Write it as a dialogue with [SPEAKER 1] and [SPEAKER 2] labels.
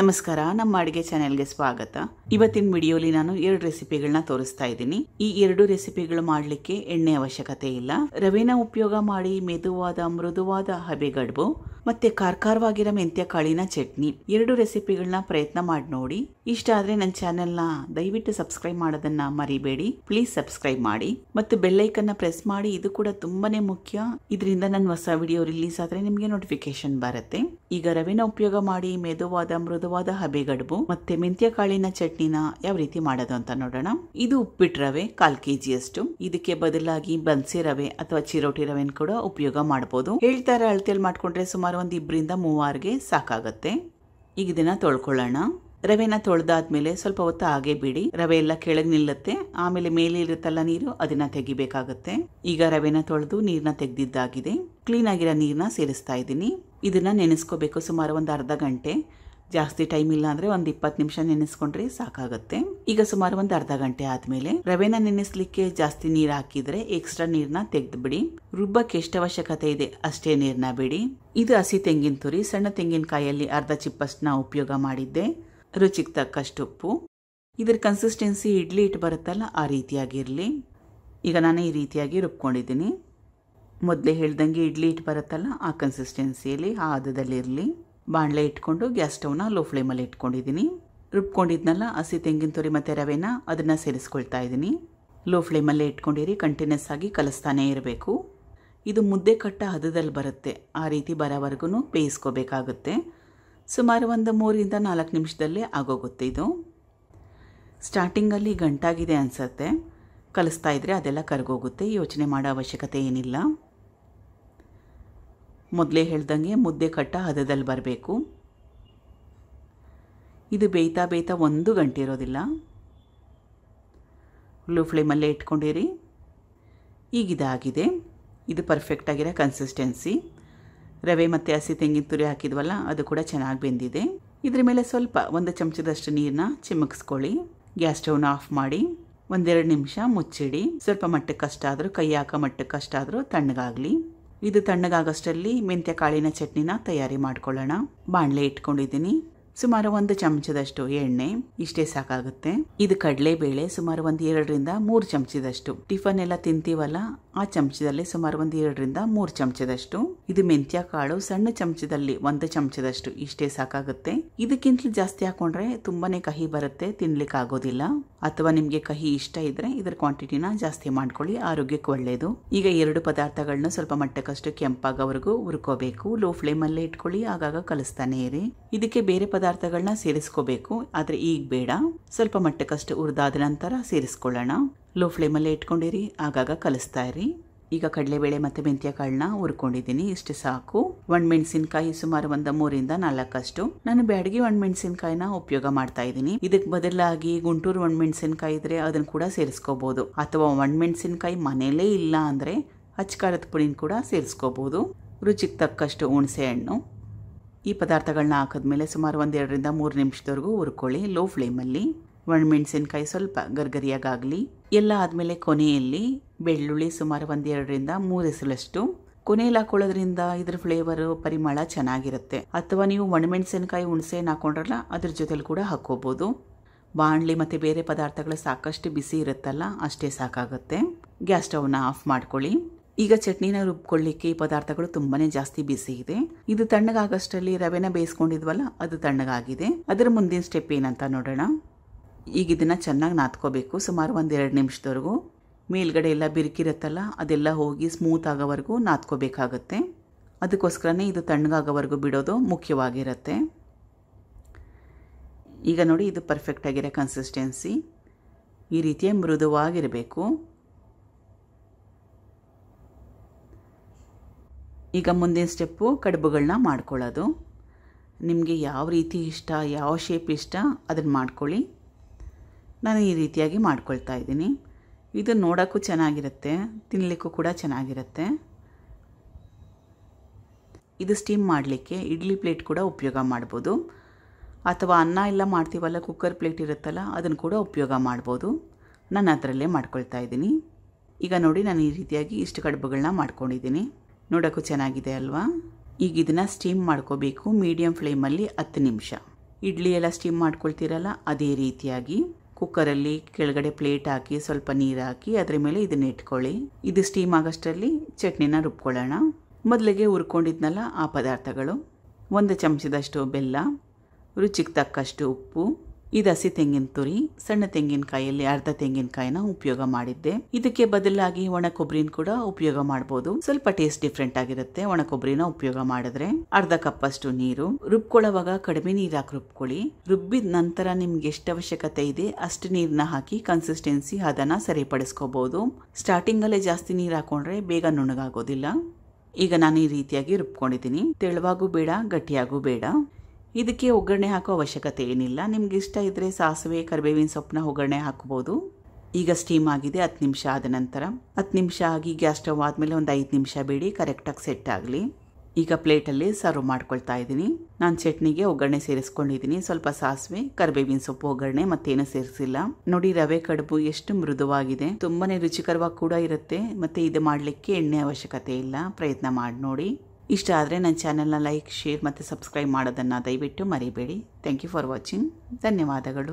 [SPEAKER 1] ನಮಸ್ಕಾರ ನಮ್ಮ ಅಡುಗೆ ಚಾನೆಲ್ಗೆ ಸ್ವಾಗತ ಇವತ್ತಿನ ವಿಡಿಯೋಲಿ ನಾನು ಎರಡು ರೆಸಿಪಿಗಳನ್ನ ತೋರಿಸ್ತಾ ಇದ್ದೀನಿ ಈ ಎರಡು ರೆಸಿಪಿಗಳು ಮಾಡಲಿಕ್ಕೆ ಎಣ್ಣೆ ಅವಶ್ಯಕತೆ ಇಲ್ಲ ರವೆನ ಉಪಯೋಗ ಮಾಡಿ ಮೆದುವಾದ ಮೃದುವಾದ ಹಬೆಗಡ್ಬು ಮತ್ತೆ ಕಾರ್ಕಾರವಾಗಿರೋ ಮೆಂತ್ಯ ಕಾಳಿನ ಚಟ್ನಿ ಎರಡು ರೆಸಿಪಿಗಳನ್ನ ಪ್ರಯತ್ನ ಮಾಡಿ ನೋಡಿ ಇಷ್ಟ ಆದರೆ ನನ್ನ ಚಾನೆಲ್ನ ದಯವಿಟ್ಟು ಸಬ್ಸ್ಕ್ರೈಬ್ ಮಾಡೋದನ್ನ ಮರಿಬೇಡಿ ಪ್ಲೀಸ್ ಸಬ್ಸ್ಕ್ರೈಬ್ ಮಾಡಿ ಮತ್ತು ಬೆಲ್ಲೈಕನ್ನ ಪ್ರೆಸ್ ಮಾಡಿ ಇದು ಕೂಡ ತುಂಬಾನೇ ಮುಖ್ಯ ಇದರಿಂದ ನನ್ನ ಹೊಸ ವಿಡಿಯೋ ರಿಲೀಸ್ ಆದರೆ ನಿಮಗೆ ನೋಟಿಫಿಕೇಶನ್ ಬರುತ್ತೆ ಈಗ ರವೆನ ಉಪಯೋಗ ಮಾಡಿ ಮೆದುವಾದ ಮೃದುವಾದ ಹಬೆಗಡುಬು ಮತ್ತೆ ಮೆಂತ್ಯ ಕಾಳಿನ ಚಟ್ನಿನ ಯಾವ ರೀತಿ ಮಾಡೋದು ಅಂತ ನೋಡೋಣ ಇದು ಉಪ್ಪಿಟ್ಟು ರವೆ ಕಾಲ್ ಕೆಜಿಯಷ್ಟು ಇದಕ್ಕೆ ಬದಲಾಗಿ ಬನ್ಸಿ ರವೆ ಅಥವಾ ಚಿರೋಟಿ ರವೆನ ಕೂಡ ಉಪಯೋಗ ಮಾಡಬಹುದು ಹೇಳ್ತಾರೆ ಅಳತೆಯಲ್ಲಿ ಮಾಡ್ಕೊಂಡ್ರೆ ಸುಮಾರು ಸುಮಾರು ಒಂದು ಇಬ್ಬರಿಂದ ಮೂವಾರಿಗೆ ಸಾಕಾಗತ್ತೆ ಈಗ ದಿನ ತೊಳ್ಕೊಳ್ಳೋಣ ರವೆನ ತೊಳೆದಾದ್ಮೇಲೆ ಸ್ವಲ್ಪ ಹೊತ್ತು ಹಾಗೆ ಬಿಡಿ ರವೆ ಎಲ್ಲ ಕೆಳಗೆ ನಿಲ್ಲುತ್ತೆ ಆಮೇಲೆ ಮೇಲೆ ಇರುತ್ತಲ್ಲ ನೀರು ಅದನ್ನ ತೆಗಿಬೇಕಾಗತ್ತೆ ಈಗ ರವೆನ ತೊಳೆದು ನೀರನ್ನ ತೆಗೆದಿದ್ದಾಗಿದೆ ಕ್ಲೀನ್ ಆಗಿರೋ ನೀರನ್ನ ಸೇರಿಸ್ತಾ ಇದ್ದೀನಿ ಇದನ್ನ ನೆನೆಸ್ಕೋಬೇಕು ಸುಮಾರು ಒಂದು ಅರ್ಧ ಗಂಟೆ ಜಾಸ್ತಿ ಟೈಮ್ ಇಲ್ಲ ಅಂದ್ರೆ ಒಂದು ಇಪ್ಪತ್ತು ನಿಮಿಷ ನೆನೆಸ್ಕೊಂಡ್ರೆ ಸಾಕಾಗುತ್ತೆ ಈಗ ಸುಮಾರು ಒಂದು ಅರ್ಧ ಗಂಟೆ ಆದ್ಮೇಲೆ ರವೆನ ನೆನೆಸ್ಲಿಕ್ಕೆ ಜಾಸ್ತಿ ನೀರು ಹಾಕಿದ್ರೆ ಎಕ್ಸ್ಟ್ರಾ ನೀರನ್ನ ತೆಗೆದು ಬಿಡಿ ರುಬ್ಬಕ್ಕೆ ಎಷ್ಟು ಅವಶ್ಯಕತೆ ಇದೆ ಅಷ್ಟೇ ನೀರನ್ನ ಬಿಡಿ ಇದು ಹಸಿ ತೆಂಗಿನ ತುರಿ ಸಣ್ಣ ತೆಂಗಿನಕಾಯಲ್ಲಿ ಅರ್ಧ ನ ಉಪಯೋಗ ಮಾಡಿದ್ದೆ ರುಚಿಗೆ ತಕ್ಕಷ್ಟು ಉಪ್ಪು ಇದ್ರ ಕನ್ಸಿಸ್ಟೆನ್ಸಿ ಇಡ್ಲಿ ಇಟ್ಟು ಬರುತ್ತಲ್ಲ ಆ ರೀತಿಯಾಗಿರಲಿ ಈಗ ನಾನು ಈ ರೀತಿಯಾಗಿ ರುಬ್ಕೊಂಡಿದ್ದೀನಿ ಮೊದಲೇ ಹೇಳ್ದಂಗೆ ಇಡ್ಲಿ ಇಟ್ಟು ಬರುತ್ತಲ್ಲ ಆ ಕನ್ಸಿಸ್ಟೆನ್ಸಿಯಲ್ಲಿ ಆ ಹದದಲ್ಲಿರಲಿ ಬಾಣಲೆ ಇಟ್ಕೊಂಡು ಗ್ಯಾಸ್ ಸ್ಟೌವ್ನ ಲೋ ಫ್ಲೇಮಲ್ಲಿ ಇಟ್ಕೊಂಡಿದ್ದೀನಿ ರುಬ್ಕೊಂಡಿದ್ನಲ್ಲ ಹಸಿ ತೆಂಗಿನ ತುರಿ ಮತ್ತು ರವೆನ ಅದನ್ನು ಸೇರಿಸ್ಕೊಳ್ತಾ ಇದ್ದೀನಿ ಲೋ ಫ್ಲೇಮಲ್ಲೇ ಇಟ್ಕೊಂಡಿರಿ ಕಂಟಿನ್ಯೂಸ್ ಆಗಿ ಕಲಿಸ್ತಾನೇ ಇರಬೇಕು ಇದು ಮುದ್ದೆ ಕಟ್ಟ ಹದದಲ್ಲಿ ಬರುತ್ತೆ ಆ ರೀತಿ ಬರೋವರೆಗೂ ಬೇಯಿಸ್ಕೋಬೇಕಾಗುತ್ತೆ ಸುಮಾರು ಒಂದು ಮೂರಿಂದ ನಾಲ್ಕು ನಿಮಿಷದಲ್ಲೇ ಆಗೋಗುತ್ತೆ ಇದು ಸ್ಟಾರ್ಟಿಂಗಲ್ಲಿ ಗಂಟಾಗಿದೆ ಅನಿಸುತ್ತೆ ಕಲಿಸ್ತಾ ಇದ್ದರೆ ಅದೆಲ್ಲ ಕರ್ಗೋಗುತ್ತೆ ಯೋಚನೆ ಮಾಡೋ ಅವಶ್ಯಕತೆ ಏನಿಲ್ಲ ಮೊದಲೇ ಹೇಳ್ದಂಗೆ ಮುದ್ದೆ ಕಟ್ಟ ಹದದಲ್ಲಿ ಬರಬೇಕು ಇದು ಬೇಯ್ತಾ ಬೇಯ್ತಾ ಒಂದು ಗಂಟೆ ಇರೋದಿಲ್ಲ ಲೋ ಫ್ಲೇಮಲ್ಲೇ ಇಟ್ಕೊಂಡಿರಿ ಈಗ ಇದಾಗಿದೆ ಇದು ಪರ್ಫೆಕ್ಟಾಗಿರೋ ಕನ್ಸಿಸ್ಟೆನ್ಸಿ ರವೆ ಮತ್ತು ಹಸಿ ತೆಂಗಿನ ತುರಿ ಹಾಕಿದ್ವಲ್ಲ ಅದು ಕೂಡ ಚೆನ್ನಾಗಿ ಬೆಂದಿದೆ ಇದ್ರ ಮೇಲೆ ಸ್ವಲ್ಪ ಒಂದು ಚಮಚದಷ್ಟು ನೀರನ್ನ ಚಿಮುಕ್ಸ್ಕೊಳ್ಳಿ ಗ್ಯಾಸ್ ಸ್ಟೌವ್ನ ಆಫ್ ಮಾಡಿ ಒಂದೆರಡು ನಿಮಿಷ ಮುಚ್ಚಿಡಿ ಸ್ವಲ್ಪ ಮಟ್ಟಕ್ಕೆ ಆದರೂ ಕೈ ಹಾಕೋ ಮಟ್ಟಕ್ಕೆ ಆದರೂ ತಣ್ಣಗಾಗಲಿ ಇದು ತಣ್ಣಗಾಗೋಷ್ಟರಲ್ಲಿ ಮೆಂತ್ಯ ಕಾಳಿನ ಚಟ್ನಿನ ತಯಾರಿ ಮಾಡ್ಕೊಳ್ಳೋಣ ಬಾಣಲೆ ಇಟ್ಕೊಂಡಿದ್ದೀನಿ ಸುಮಾರು ಒಂದು ಚಮಚದಷ್ಟು ಎಣ್ಣೆ ಇಷ್ಟೇ ಸಾಕಾಗುತ್ತೆ ಇದು ಕಡಲೆಬೇಳೆ ಸುಮಾರು ಒಂದು ಎರಡರಿಂದ ಮೂರು ಚಮಚದಷ್ಟು ಟಿಫನ್ ಎಲ್ಲ ತಿಂತೀವಲ್ಲ ಆ ಚಮಚದಲ್ಲಿ ಸುಮಾರು ಒಂದು ಎರಡರಿಂದ ಮೂರು ಚಮಚದಷ್ಟು ಇದು ಮೆಂತ್ಯ ಕಾಳು ಸಣ್ಣ ಚಮಚದಲ್ಲಿ ಒಂದು ಚಮಚದಷ್ಟು ಇಷ್ಟೇ ಸಾಕಾಗುತ್ತೆ ಇದಕ್ಕಿಂತಲೂ ಜಾಸ್ತಿ ಹಾಕೊಂಡ್ರೆ ತುಂಬಾನೇ ಕಹಿ ಬರುತ್ತೆ ತಿನ್ಲಿಕ್ಕೆ ಆಗೋದಿಲ್ಲ ಅಥವಾ ನಿಮಗೆ ಕಹಿ ಇಷ್ಟ ಇದ್ರೆ ಇದರ ಕ್ವಾಂಟಿಟಿನ ಜಾಸ್ತಿ ಮಾಡ್ಕೊಳ್ಳಿ ಆರೋಗ್ಯಕ್ಕೆ ಒಳ್ಳೆಯದು ಈಗ ಎರಡು ಪದಾರ್ಥಗಳನ್ನ ಸ್ವಲ್ಪ ಮಟ್ಟಕ್ಕಷ್ಟು ಕೆಂಪಾಗವರೆಗೂ ಹುರ್ಕೋಬೇಕು ಲೋ ಫ್ಲೇಮಲ್ಲೇ ಇಟ್ಕೊಳ್ಳಿ ಆಗಾಗ ಕಲಿಸ್ತಾನೆ ಇರಿ ಇದಕ್ಕೆ ಬೇರೆ ಪದಾರ್ಥಗಳನ್ನ ಸೇರಿಸ್ಕೋಬೇಕು ಆದರೆ ಈಗ ಬೇಡ ಸ್ವಲ್ಪ ಮಟ್ಟಕ್ಕಷ್ಟು ಹುರಿದಾದ ನಂತರ ಸೇರಿಸ್ಕೊಳ್ಳೋಣ ಲೋ ಫ್ಲೇಮಲ್ಲೇ ಇಟ್ಕೊಂಡಿರಿ ಆಗಾಗ ಕಲಿಸ್ತಾ ಇರಿ ಈಗ ಕಡಲೆಬೇಳೆ ಮತ್ತು ಮೆಂತ್ಯ ಕಾಳನ್ನ ಹುರ್ಕೊಂಡಿದ್ದೀನಿ ಇಷ್ಟು ಸಾಕು ಒಣ ಮೆಣಸಿನಕಾಯಿ ಸುಮಾರು ಒಂದು ಮೂರಿಂದ ನಾಲ್ಕಷ್ಟು ನಾನು ಬ್ಯಾಡಗಿ ಒಣ ಮೆಣಸಿನಕಾಯಿನ ಉಪಯೋಗ ಮಾಡ್ತಾ ಇದ್ದೀನಿ ಇದಕ್ಕೆ ಬದಲಾಗಿ ಗುಂಟೂರು ಒಣ ಮೆಣಸಿನಕಾಯಿ ಇದ್ರೆ ಅದನ್ನು ಕೂಡ ಸೇರಿಸ್ಕೋಬಹುದು ಅಥವಾ ಒಣ ಮೆಣಸಿನಕಾಯಿ ಮನೇಲೇ ಇಲ್ಲ ಅಂದ್ರೆ ಅಚ್ಕಾರದ ಪುಡಿನ ಕೂಡ ಸೇರಿಸ್ಕೋಬಹುದು ರುಚಿಗೆ ತಕ್ಕಷ್ಟು ಹುಣಸೆ ಹಣ್ಣು ಈ ಪದಾರ್ಥಗಳನ್ನ ಮೇಲೆ ಸುಮಾರು ಒಂದೆರಡರಿಂದ ಮೂರು ನಿಮಿಷದವರೆಗೂ ಹುರ್ಕೊಳ್ಳಿ ಲೋ ಫ್ಲೇಮಲ್ಲಿ ಮೆಣಸಿನಕಾಯಿ ಸ್ವಲ್ಪ ಗರ್ಗರಿಯಾಗಾಗಲಿ ಎಲ್ಲ ಆದಮೇಲೆ ಕೊನೆಯಲ್ಲಿ ಬೆಳ್ಳುಳ್ಳಿ ಸುಮಾರು ಒಂದೆರಡರಿಂದ ಎರಡರಿಂದ ಮೂರು ಹೆಸರಷ್ಟು ಕೊನೆಯಲ್ಲಿ ಹಾಕೊಳ್ಳೋದ್ರಿಂದ ಇದ್ರ ಫ್ಲೇವರು ಪರಿಮಳ ಚೆನ್ನಾಗಿರುತ್ತೆ ಅಥವಾ ನೀವು ಒಣಮೆಣಸಿನಕಾಯಿ ಹುಣಸೆ ಹಣ್ಣು ಹಾಕೊಂಡ್ರಲ್ಲ ಅದ್ರ ಜೊತೆಲಿ ಕೂಡ ಹಾಕ್ಕೋಬೋದು ಬಾಣಲಿ ಮತ್ತು ಬೇರೆ ಪದಾರ್ಥಗಳು ಸಾಕಷ್ಟು ಬಿಸಿ ಇರುತ್ತಲ್ಲ ಅಷ್ಟೇ ಸಾಕಾಗುತ್ತೆ ಗ್ಯಾಸ್ ಸ್ಟೌವ್ನ ಆಫ್ ಮಾಡ್ಕೊಳ್ಳಿ ಈಗ ಚಟ್ನಿನ ರುಬ್ಕೊಳ್ಳಿಕ್ಕೆ ಈ ಪದಾರ್ಥಗಳು ತುಂಬಾ ಜಾಸ್ತಿ ಬಿಸಿ ಇದೆ ಇದು ತಣ್ಣಗಾಗಷ್ಟರಲ್ಲಿ ರವೆನ ಬೇಯಿಸ್ಕೊಂಡಿದ್ವಲ್ಲ ಅದು ತಣ್ಣಗಾಗಿದೆ ಅದರ ಮುಂದಿನ ಸ್ಟೆಪ್ ಏನಂತ ನೋಡೋಣ ಈಗ ಇದನ್ನ ಚೆನ್ನಾಗಿ ನಾದ್ಕೋಬೇಕು ಸುಮಾರು ಒಂದೆರಡು ನಿಮಿಷದವರೆಗೂ ಮೇಲ್ಗಡೆ ಎಲ್ಲ ಬಿರುಕಿರುತ್ತಲ್ಲ ಅದೆಲ್ಲ ಹೋಗಿ ಸ್ಮೂತ್ ಆಗೋವರೆಗೂ ನಾದ್ಕೋಬೇಕಾಗತ್ತೆ ಅದಕ್ಕೋಸ್ಕರನೇ ಇದು ತಣ್ಣಗಾಗೋವರೆಗೂ ಬಿಡೋದು ಮುಖ್ಯವಾಗಿರುತ್ತೆ ಈಗ ನೋಡಿ ಇದು ಪರ್ಫೆಕ್ಟ್ ಕನ್ಸಿಸ್ಟೆನ್ಸಿ ಈ ರೀತಿಯ ಮೃದುವಾಗಿರಬೇಕು ಈಗ ಮುಂದಿನ ಸ್ಟೆಪ್ಪು ಕಡುಬುಗಳನ್ನ ಮಾಡ್ಕೊಳ್ಳೋದು ನಿಮಗೆ ಯಾವ ರೀತಿ ಇಷ್ಟ ಯಾವ ಶೇಪ್ ಇಷ್ಟ ಅದನ್ನು ಮಾಡ್ಕೊಳ್ಳಿ ನಾನು ಈ ರೀತಿಯಾಗಿ ಮಾಡ್ಕೊಳ್ತಾ ಇದ್ದೀನಿ ಇದು ನೋಡೋಕ್ಕೂ ಚೆನ್ನಾಗಿರುತ್ತೆ ತಿನ್ನಲಿಕ್ಕೂ ಕೂಡ ಚೆನ್ನಾಗಿರುತ್ತೆ ಇದು ಸ್ಟೀಮ್ ಮಾಡಲಿಕ್ಕೆ ಇಡ್ಲಿ ಪ್ಲೇಟ್ ಕೂಡ ಉಪಯೋಗ ಮಾಡ್ಬೋದು ಅಥವಾ ಅನ್ನ ಎಲ್ಲ ಮಾಡ್ತೀವಲ್ಲ ಕುಕ್ಕರ್ ಪ್ಲೇಟ್ ಇರುತ್ತಲ್ಲ ಅದನ್ನು ಕೂಡ ಉಪಯೋಗ ಮಾಡ್ಬೋದು ನಾನು ಅದರಲ್ಲೇ ಮಾಡ್ಕೊಳ್ತಾ ಇದ್ದೀನಿ ಈಗ ನೋಡಿ ನಾನು ಈ ರೀತಿಯಾಗಿ ಇಷ್ಟು ಕಡುಬುಗಳನ್ನ ಮಾಡ್ಕೊಂಡಿದ್ದೀನಿ ನೋಡೋಕ್ಕೂ ಚೆನ್ನಾಗಿದೆ ಅಲ್ವಾ ಈಗ ಇದನ್ನು ಸ್ಟೀಮ್ ಮಾಡ್ಕೋಬೇಕು ಮೀಡಿಯಮ್ ಫ್ಲೇಮಲ್ಲಿ ಹತ್ತು ನಿಮಿಷ ಇಡ್ಲಿ ಎಲ್ಲ ಸ್ಟೀಮ್ ಮಾಡ್ಕೊಳ್ತೀರಲ್ಲ ಅದೇ ರೀತಿಯಾಗಿ ಕುಕ್ಕರಲ್ಲಿ ಕೆಳಗಡೆ ಪ್ಲೇಟ್ ಹಾಕಿ ಸ್ವಲ್ಪ ನೀರು ಹಾಕಿ ಅದರ ಮೇಲೆ ಇದನ್ನ ಇಟ್ಕೊಳ್ಳಿ ಇದು ಸ್ಟೀಮ್ ಆಗೋಷ್ಟರಲ್ಲಿ ಚಟ್ನಿನ ರುಬ್ಕೊಳ್ಳೋಣ ಮೊದಲಿಗೆ ಹುರ್ಕೊಂಡಿದ್ನಲ್ಲ ಆ ಪದಾರ್ಥಗಳು ಒಂದು ಚಮಚದಷ್ಟು ಬೆಲ್ಲ ರುಚಿಗೆ ತಕ್ಕಷ್ಟು ಉಪ್ಪು ಇದು ಹಸಿ ತೆಂಗಿನ ತುರಿ ಸಣ್ಣ ತೆಂಗಿನಕಾಯಿಯಲ್ಲಿ ಅರ್ಧ ತೆಂಗಿನಕಾಯಿನ ಉಪಯೋಗ ಮಾಡಿದ್ದೆ ಇದಕ್ಕೆ ಬದಲಾಗಿ ಒಣ ಕೊಬ್ಬರಿನ ಕೂಡ ಉಪಯೋಗ ಮಾಡಬಹುದು ಸ್ವಲ್ಪ ಟೇಸ್ಟ್ ಡಿಫ್ರೆಂಟ್ ಆಗಿರುತ್ತೆ ಒಣ ಕೊಬ್ಬರಿನ ಉಪಯೋಗ ಮಾಡಿದ್ರೆ ಅರ್ಧ ಕಪ್ ಅಷ್ಟು ನೀರು ರುಬ್ಕೊಳ್ಳೋವಾಗ ಕಡಿಮೆ ನೀರ್ ಹಾಕಿ ರುಬ್ಕೊಳ್ಳಿ ರುಬ್ಬಿದ ನಂತರ ನಿಮ್ಗೆ ಎಷ್ಟು ಅವಶ್ಯಕತೆ ಇದೆ ಅಷ್ಟು ನೀರನ್ನ ಹಾಕಿ ಕನ್ಸಿಸ್ಟೆನ್ಸಿ ಅದನ್ನ ಸರಿಪಡಿಸ್ಕೋಬಹುದು ಸ್ಟಾರ್ಟಿಂಗ್ ಅಲ್ಲೇ ಜಾಸ್ತಿ ನೀರು ಹಾಕೊಂಡ್ರೆ ಬೇಗ ನುಣಗಾಗೋದಿಲ್ಲ ಈಗ ನಾನು ಈ ರೀತಿಯಾಗಿ ರುಬ್ಕೊಂಡಿದ್ದೀನಿ ತೆಳುವಾಗೂ ಬೇಡ ಗಟ್ಟಿಯಾಗೂ ಬೇಡ ಇದಕ್ಕೆ ಒಗ್ಗರಣೆ ಹಾಕೋ ಅವಶ್ಯಕತೆ ಏನಿಲ್ಲ ನಿಮ್ಗೆ ಇಷ್ಟ ಇದ್ದರೆ ಸಾಸಿವೆ ಕರಿಬೇವಿನ ಸೊಪ್ಪನ್ನ ಒಗ್ಗರಣೆ ಹಾಕ್ಬೋದು ಈಗ ಸ್ಟೀಮ್ ಆಗಿದೆ ಹತ್ತು ನಿಮಿಷ ಆದ ನಂತರ ಹತ್ತು ನಿಮಿಷ ಆಗಿ ಗ್ಯಾಸ್ ಸ್ಟವ್ ಆದಮೇಲೆ ಒಂದು ಐದು ನಿಮಿಷ ಬೇಡಿ ಕರೆಕ್ಟಾಗಿ ಸೆಟ್ ಆಗಲಿ ಈಗ ಪ್ಲೇಟಲ್ಲಿ ಸರ್ವ್ ಮಾಡ್ಕೊಳ್ತಾ ಇದ್ದೀನಿ ನಾನು ಚಟ್ನಿಗೆ ಒಗ್ಗರಣೆ ಸೇರಿಸ್ಕೊಂಡಿದ್ದೀನಿ ಸ್ವಲ್ಪ ಸಾಸಿವೆ ಕರ್ಬೇವಿನ ಸೊಪ್ಪು ಒಗ್ಗರಣೆ ಮತ್ತೇನು ಸೇರಿಸಿಲ್ಲ ನೋಡಿ ರವೆ ಕಡುಬು ಎಷ್ಟು ಮೃದುವಾಗಿದೆ ತುಂಬಾನೇ ರುಚಿಕರವಾಗಿ ಕೂಡ ಇರುತ್ತೆ ಮತ್ತೆ ಇದು ಮಾಡಲಿಕ್ಕೆ ಎಣ್ಣೆ ಅವಶ್ಯಕತೆ ಇಲ್ಲ ಪ್ರಯತ್ನ ಮಾಡಿ ನೋಡಿ ಇಷ್ಟ ಆದರೆ ನನ್ನ ಚಾನೆಲ್ನ ಲೈಕ್ ಶೇರ್ ಮತ್ತು ಸಬ್ಸ್ಕ್ರೈಬ್ ಮಾಡೋದನ್ನು ದಯವಿಟ್ಟು ಮರಿಬೇಡಿ ಥ್ಯಾಂಕ್ ಯು ಫಾರ್ ವಾಚಿಂಗ್ ಧನ್ಯವಾದಗಳು